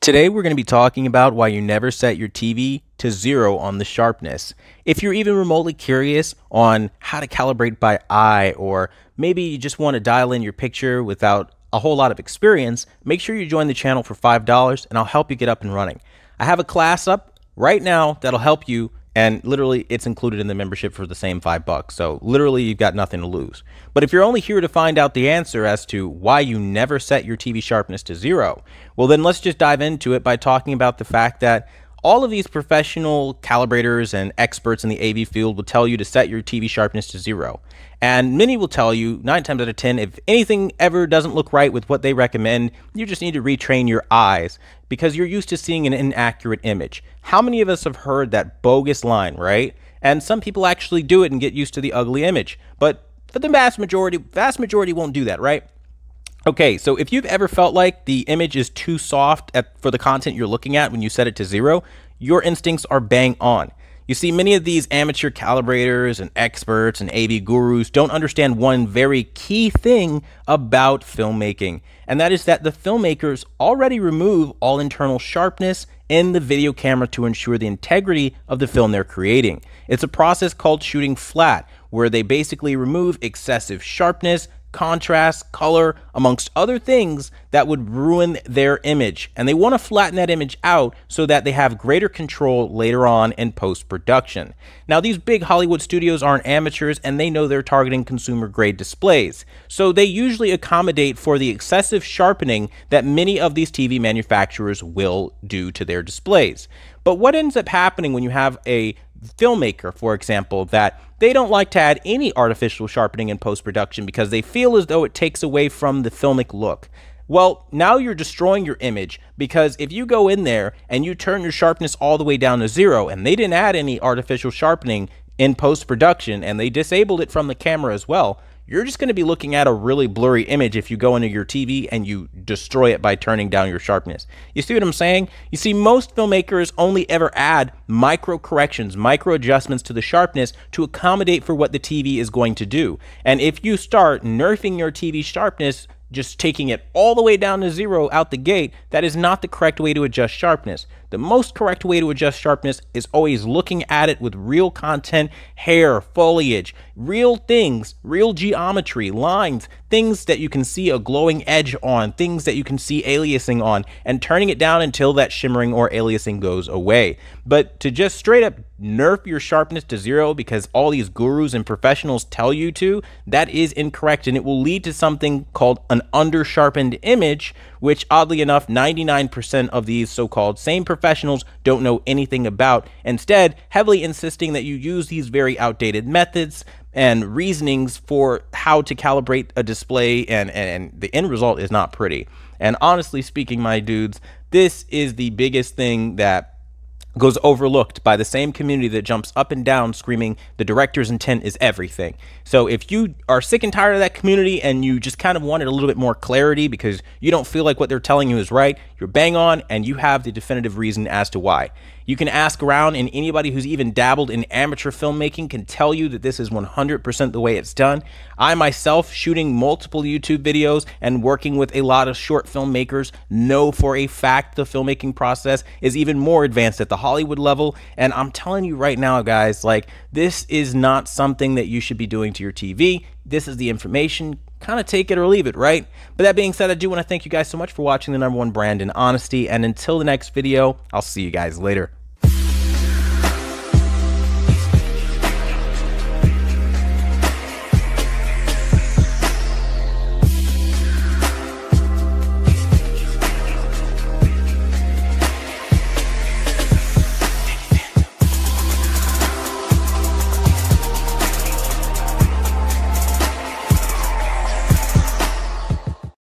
Today, we're going to be talking about why you never set your TV to zero on the sharpness. If you're even remotely curious on how to calibrate by eye, or maybe you just want to dial in your picture without a whole lot of experience, make sure you join the channel for $5 and I'll help you get up and running. I have a class up right now that'll help you and literally it's included in the membership for the same five bucks. So literally you've got nothing to lose. But if you're only here to find out the answer as to why you never set your TV sharpness to zero, well then let's just dive into it by talking about the fact that all of these professional calibrators and experts in the AV field will tell you to set your TV sharpness to zero. And many will tell you, nine times out of 10, if anything ever doesn't look right with what they recommend, you just need to retrain your eyes because you're used to seeing an inaccurate image. How many of us have heard that bogus line, right? And some people actually do it and get used to the ugly image. But for the vast majority, vast majority won't do that, right? Okay, so if you've ever felt like the image is too soft at, for the content you're looking at when you set it to zero, your instincts are bang on. You see, many of these amateur calibrators and experts and AV gurus don't understand one very key thing about filmmaking, and that is that the filmmakers already remove all internal sharpness in the video camera to ensure the integrity of the film they're creating. It's a process called shooting flat, where they basically remove excessive sharpness, contrast, color, amongst other things that would ruin their image. And they want to flatten that image out so that they have greater control later on in post production. Now, these big Hollywood studios aren't amateurs and they know they're targeting consumer grade displays. So they usually accommodate for the excessive sharpening that many of these TV manufacturers will do to their displays. But what ends up happening when you have a filmmaker, for example, that they don't like to add any artificial sharpening in post production because they feel as though it takes away from the filmic look. Well, now you're destroying your image because if you go in there and you turn your sharpness all the way down to zero and they didn't add any artificial sharpening in post production and they disabled it from the camera as well, you're just going to be looking at a really blurry image if you go into your TV and you destroy it by turning down your sharpness. You see what I'm saying? You see, most filmmakers only ever add micro corrections, micro adjustments to the sharpness to accommodate for what the TV is going to do. And if you start nerfing your TV sharpness just taking it all the way down to zero out the gate, that is not the correct way to adjust sharpness. The most correct way to adjust sharpness is always looking at it with real content, hair, foliage, real things, real geometry, lines, things that you can see a glowing edge on, things that you can see aliasing on, and turning it down until that shimmering or aliasing goes away. But to just straight up nerf your sharpness to zero because all these gurus and professionals tell you to, that is incorrect. And it will lead to something called an undersharpened image, which oddly enough, 99% of these so called same professionals don't know anything about. Instead, heavily insisting that you use these very outdated methods, and reasonings for how to calibrate a display and, and, and, the end result is not pretty. And honestly speaking, my dudes, this is the biggest thing that goes overlooked by the same community that jumps up and down screaming the director's intent is everything. So if you are sick and tired of that community and you just kind of wanted a little bit more clarity because you don't feel like what they're telling you is right, you're bang on and you have the definitive reason as to why. You can ask around, and anybody who's even dabbled in amateur filmmaking can tell you that this is 100% the way it's done. I myself, shooting multiple YouTube videos and working with a lot of short filmmakers, know for a fact the filmmaking process is even more advanced at the Hollywood level. And I'm telling you right now, guys, like this is not something that you should be doing to your TV. This is the information kind of take it or leave it, right? But that being said, I do want to thank you guys so much for watching the number one brand in honesty. And until the next video, I'll see you guys later.